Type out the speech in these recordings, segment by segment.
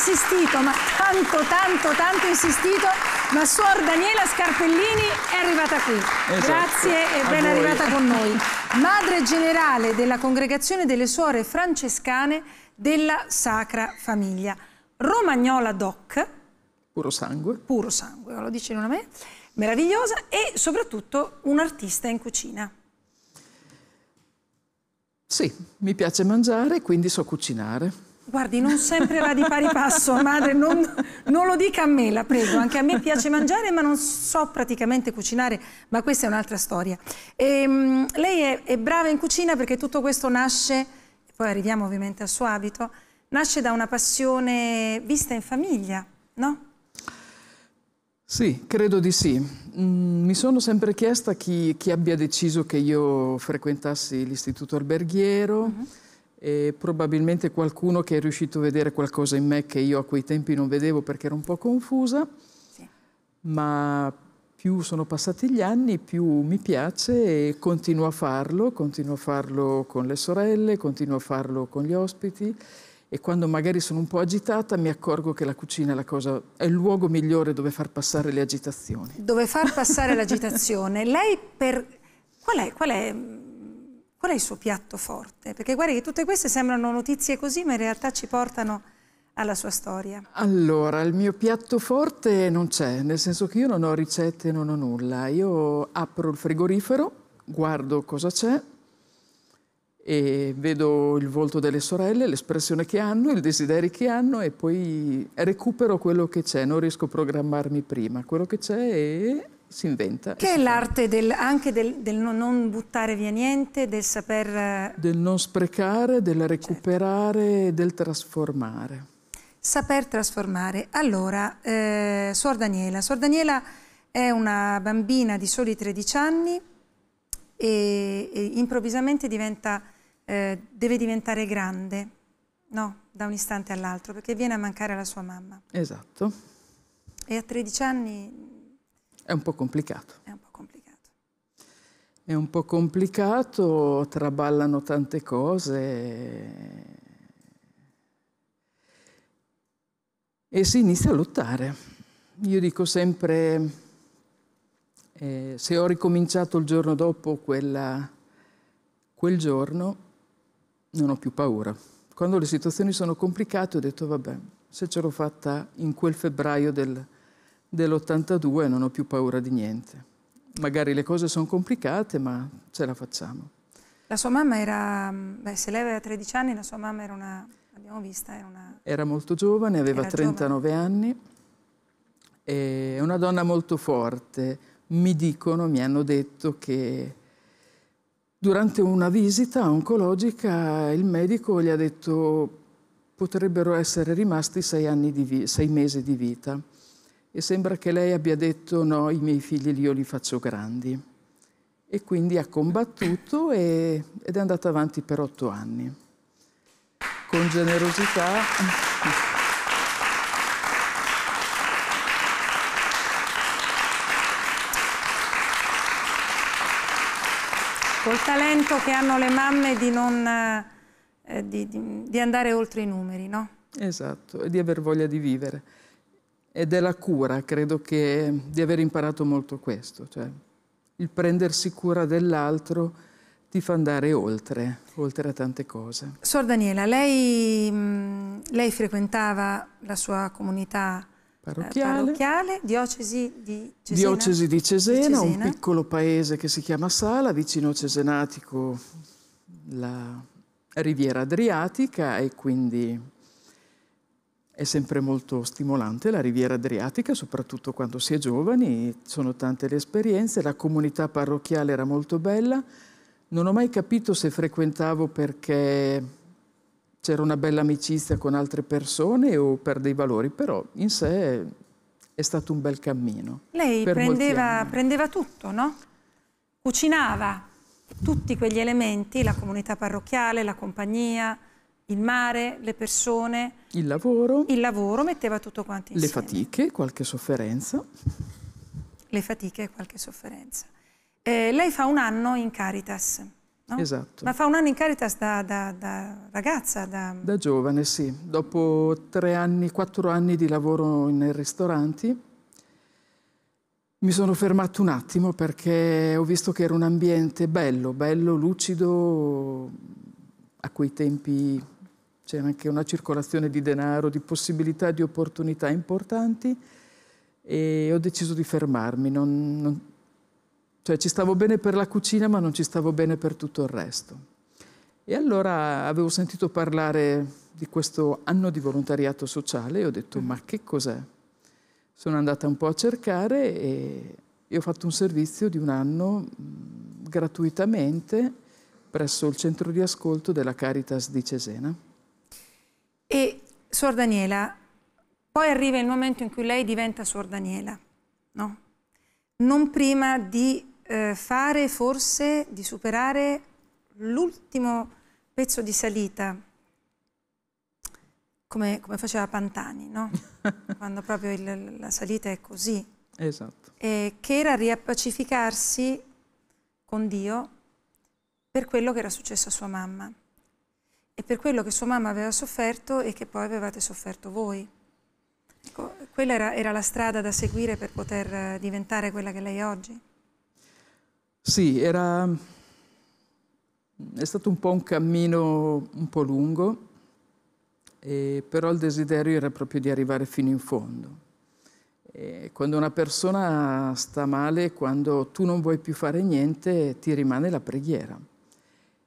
insistito, ma tanto, tanto, tanto insistito, ma Suor Daniela Scarpellini è arrivata qui. Esatto. Grazie e ben arrivata con noi. Madre generale della Congregazione delle Suore Francescane della Sacra Famiglia. Romagnola Doc. Puro sangue. Puro sangue, lo dice in una me. Meravigliosa e soprattutto un'artista in cucina. Sì, mi piace mangiare, quindi so cucinare. Guardi, non sempre va di pari passo, madre, non, non, lo dica a me, la prego, anche a me piace mangiare ma non so praticamente cucinare, ma questa è un'altra storia. E, ehm, lei è, è, brava in cucina perché tutto questo nasce, poi arriviamo ovviamente al suo abito, nasce da una passione vista in famiglia, no? Sì, credo di sì. Mm, mi sono sempre chiesta chi, chi, abbia deciso che io frequentassi l'istituto alberghiero. Mm -hmm e probabilmente qualcuno che è riuscito a vedere qualcosa in me che io a quei tempi non vedevo perché ero un po' confusa, sì. ma più sono passati gli anni, più mi piace e continuo a farlo, continuo a farlo con le sorelle, continuo a farlo con gli ospiti e quando magari sono un po' agitata mi accorgo che la cucina è, la cosa, è il luogo migliore dove far passare le agitazioni. Dove far passare l'agitazione. Lei per... Qual è, qual è qual è il suo piatto forte? Perché guarda che tutte queste sembrano notizie così, ma in realtà ci portano alla sua storia. Allora, il mio piatto forte non c'è, nel senso che io non ho ricette, non ho nulla. Io apro il frigorifero, guardo cosa c'è e vedo il volto delle sorelle, l'espressione che hanno, i desideri che hanno e poi recupero quello che c'è, non riesco a programmarmi prima. Quello che c'è è si inventa. Che è l'arte del, anche del, del, non buttare via niente, del saper... Del non sprecare, del certo. recuperare, certo. del trasformare. Saper trasformare. Allora, eh, Suor Daniela. Suor Daniela è una bambina di soli 13 anni e, e improvvisamente diventa, eh, deve diventare grande, no? Da un istante all'altro, perché viene a mancare la sua mamma. Esatto. E a 13 anni è un po' complicato. È un po' complicato. È un po' complicato, traballano tante cose e si inizia a lottare. Io dico sempre, eh, se ho ricominciato il giorno dopo quella, quel giorno, non ho più paura. Quando le situazioni sono complicate ho detto, vabbè, se ce l'ho fatta in quel febbraio del dell'82 e non ho più paura di niente. Magari le cose sono complicate, ma ce la facciamo. La sua mamma era, beh, se lei aveva 13 anni, la sua mamma era una, l'abbiamo vista, era una... Era molto giovane, aveva 39 giovane. anni, è una donna molto forte. Mi dicono, mi hanno detto che durante una visita oncologica il medico gli ha detto potrebbero essere rimasti sei, di sei mesi di vita e sembra che lei abbia detto no, i miei figli io li faccio grandi. E quindi ha combattuto e, ed è andata avanti per otto anni. Con generosità... col talento che hanno le mamme di, non, eh, di, di, di andare oltre i numeri, no? Esatto, e di aver voglia di vivere e della cura, credo che di aver imparato molto questo, cioè il prendersi cura dell'altro ti fa andare oltre, oltre a tante cose. Suor Daniela, lei, mm, lei frequentava la sua comunità eh, parrocchiale, parrocchiale diocesi, di Cesena, diocesi di Cesena, di Cesena, un piccolo paese che si chiama Sala, vicino a Cesenatico, la riviera adriatica e quindi è sempre molto stimolante la riviera adriatica, soprattutto quando si è giovani, sono tante le esperienze, la comunità parrocchiale era molto bella, non ho mai capito se frequentavo perché c'era una bella amicizia con altre persone o per dei valori, però in sé è stato un bel cammino. Lei prendeva, prendeva tutto, no? Cucinava tutti quegli elementi, la comunità parrocchiale, la compagnia, il mare, le persone, il lavoro. Il lavoro metteva tutto quanto insieme. Le fatiche, qualche sofferenza. Le fatiche e qualche sofferenza. Eh, lei fa un anno in Caritas. No? Esatto. Ma fa un anno in Caritas da, da, da ragazza? Da... da... giovane, sì. Dopo tre anni, quattro anni di lavoro nei ristoranti, mi sono fermato un attimo perché ho visto che era un ambiente bello, bello, lucido, a quei tempi c'era anche una circolazione di denaro, di possibilità, e di opportunità importanti e ho deciso di fermarmi. Non, non, cioè ci stavo bene per la cucina ma non ci stavo bene per tutto il resto. E allora avevo sentito parlare di questo anno di volontariato sociale e ho detto mm. ma che cos'è? Sono andata un po' a cercare e, e ho fatto un servizio di un anno mh, mm, gratuitamente presso il centro di ascolto della Caritas di Cesena. E Suor Daniela, poi arriva il momento in cui lei diventa Suor Daniela, no? Non prima di eh, fare forse, di superare l'ultimo pezzo di salita, come, come faceva Pantani, no? Quando proprio il, la salita è così. Esatto. Eh, che era riappacificarsi con Dio per quello che era successo a sua mamma e per quello che sua mamma aveva sofferto e che poi avevate sofferto voi. Ecco, quella era, era la strada da seguire per poter eh, diventare quella che lei è oggi. Sì, era... è stato un po' un cammino un po' lungo, eh, però il desiderio era proprio di arrivare fino in fondo. Eh, quando una persona sta male, quando tu non vuoi più fare niente, ti rimane la preghiera.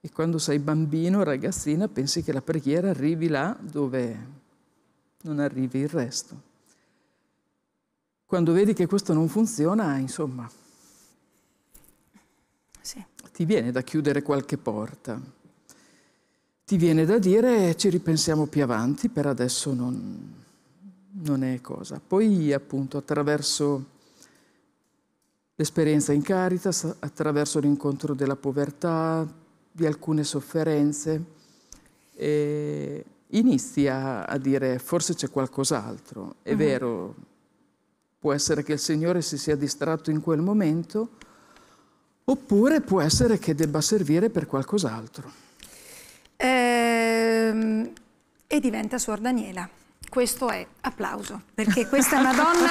E quando sei bambino, ragazzina, pensi che la preghiera arrivi là dove non arrivi il resto. Quando vedi che questo non funziona, insomma, sì. ti viene da chiudere qualche porta. Ti viene da dire ci ripensiamo più avanti, per adesso non, non è cosa. Poi appunto attraverso l'esperienza in Caritas, attraverso l'incontro della povertà, di alcune sofferenze, e inizi a, a, dire forse c'è qualcos'altro. È uh-huh. vero, può essere che il Signore si sia distratto in quel momento, oppure può essere che debba servire per qualcos'altro. Ehm, e diventa Suor Daniela. Questo è applauso, perché questa è una donna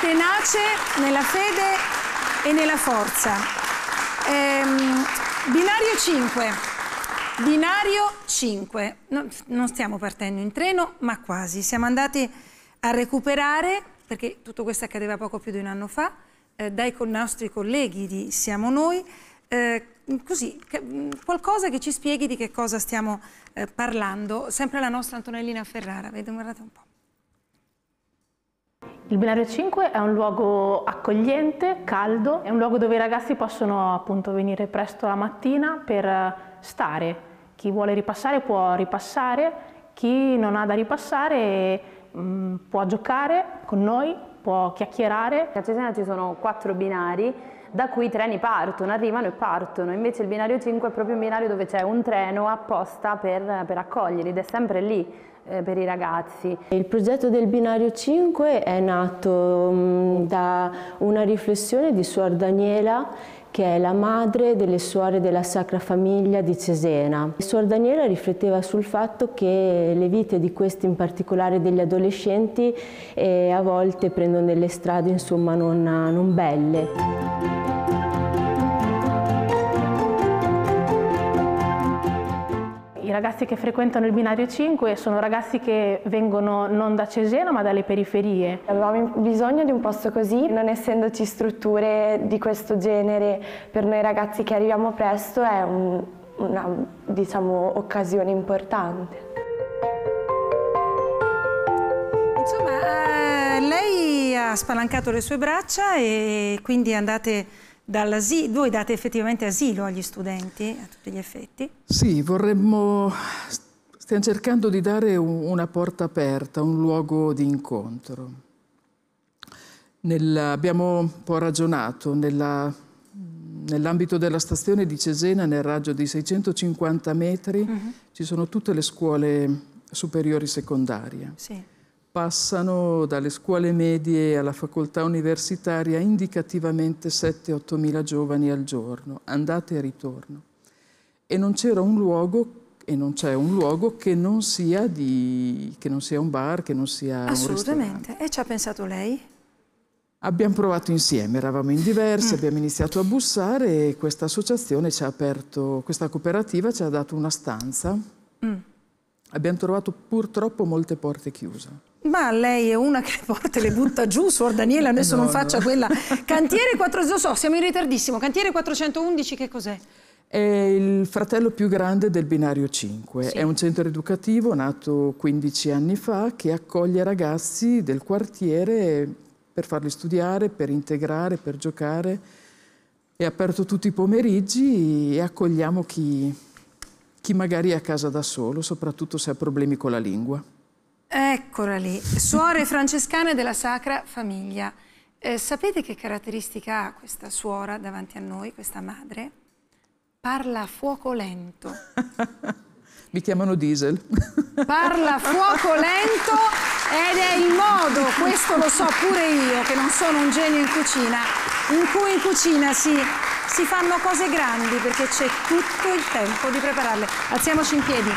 tenace nella fede e nella forza. Ehm, binario 5. Binario 5. No, non stiamo partendo in treno, ma quasi. Siamo andati a recuperare, perché tutto questo accadeva poco più di un anno fa, eh, dai con nostri colleghi di Siamo Noi, eh, così, qualcosa che ci spieghi di che cosa stiamo eh, parlando, sempre la nostra Antonellina Ferrara, vedo, guardate un po'. Il binario 5 è un luogo accogliente, caldo, è un luogo dove i ragazzi possono appunto venire presto la mattina per stare. Chi vuole ripassare può ripassare, chi non ha da ripassare mm, può giocare con noi, può chiacchierare. A Cesena ci sono quattro binari da cui i treni partono, arrivano e partono, invece il binario 5 è proprio un binario dove c'è un treno apposta per, per accoglierli ed è sempre lì eh, per i ragazzi. Il progetto del binario 5 è nato mm, da una riflessione di Suor Daniela che è la madre delle suore della Sacra Famiglia di Cesena. Suor Daniela rifletteva sul fatto che le vite di questi, in particolare degli adolescenti, eh, a volte prendono delle strade insomma non, non belle. ragazzi che frequentano il binario 5 sono ragazzi che vengono non da Cesena ma dalle periferie. Avevamo bisogno di un posto così, non essendoci strutture di questo genere per noi ragazzi che arriviamo presto è un, una diciamo, occasione importante. Insomma, eh, lei ha spalancato le sue braccia e quindi andate voi date effettivamente asilo agli studenti, a tutti gli effetti? Sì, vorremmo, stiamo cercando di dare una porta aperta, un luogo di incontro. Nel, abbiamo un po' ragionato nell'ambito nell della stazione di Cesena, nel raggio di 650 metri, uh -huh. ci sono tutte le scuole superiori secondarie. Sì passano dalle scuole medie alla facoltà universitaria indicativamente 7-8 mila giovani al giorno, andate e ritorno. E non c'era un luogo e non c'è un luogo che non, di, che non sia, un bar, che non sia Assolutamente. E ci ha pensato lei? Abbiamo provato insieme, eravamo in diversi, mm. abbiamo iniziato a bussare e questa associazione ci ha aperto, questa cooperativa ci ha dato una stanza. Mm. Abbiamo trovato purtroppo molte porte chiuse ma lei è una che porta le butta giù, Suor Daniela, adesso no, non faccia no. quella. Cantiere 411, lo so, siamo in ritardissimo. Cantiere 411 che cos'è? È il fratello più grande del binario 5. Sì. È un centro educativo nato 15 anni fa che accoglie ragazzi del quartiere per farli studiare, per integrare, per giocare. È aperto tutti i pomeriggi e accogliamo chi, chi magari è a casa da solo, soprattutto se ha problemi con la lingua. Eccola lì, suore francescane della Sacra Famiglia. Eh, sapete che caratteristica ha questa suora davanti a noi, questa madre? Parla a fuoco lento. Mi chiamano diesel. Parla a fuoco lento ed è il modo, questo lo so pure io che non sono un genio in cucina, in cui in cucina si, si fanno cose grandi perché c'è tutto il tempo di prepararle. Alziamoci in piedi.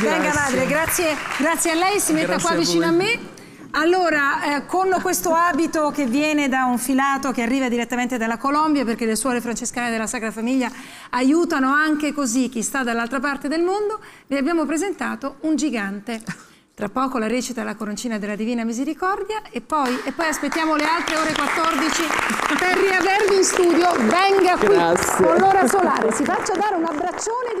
Venga madre, grazie, grazie, a lei, si metta qua vicino a, a me. Allora, eh, con questo abito che viene da un filato che arriva direttamente dalla Colombia, perché le suore francescane della Sacra Famiglia aiutano anche così chi sta dall'altra parte del mondo, vi abbiamo presentato un gigante. Tra poco la recita la coroncina della Divina Misericordia e poi, e poi aspettiamo le altre ore 14 per riavervi in studio. Venga qui con l'ora solare, si faccia dare un abbraccione.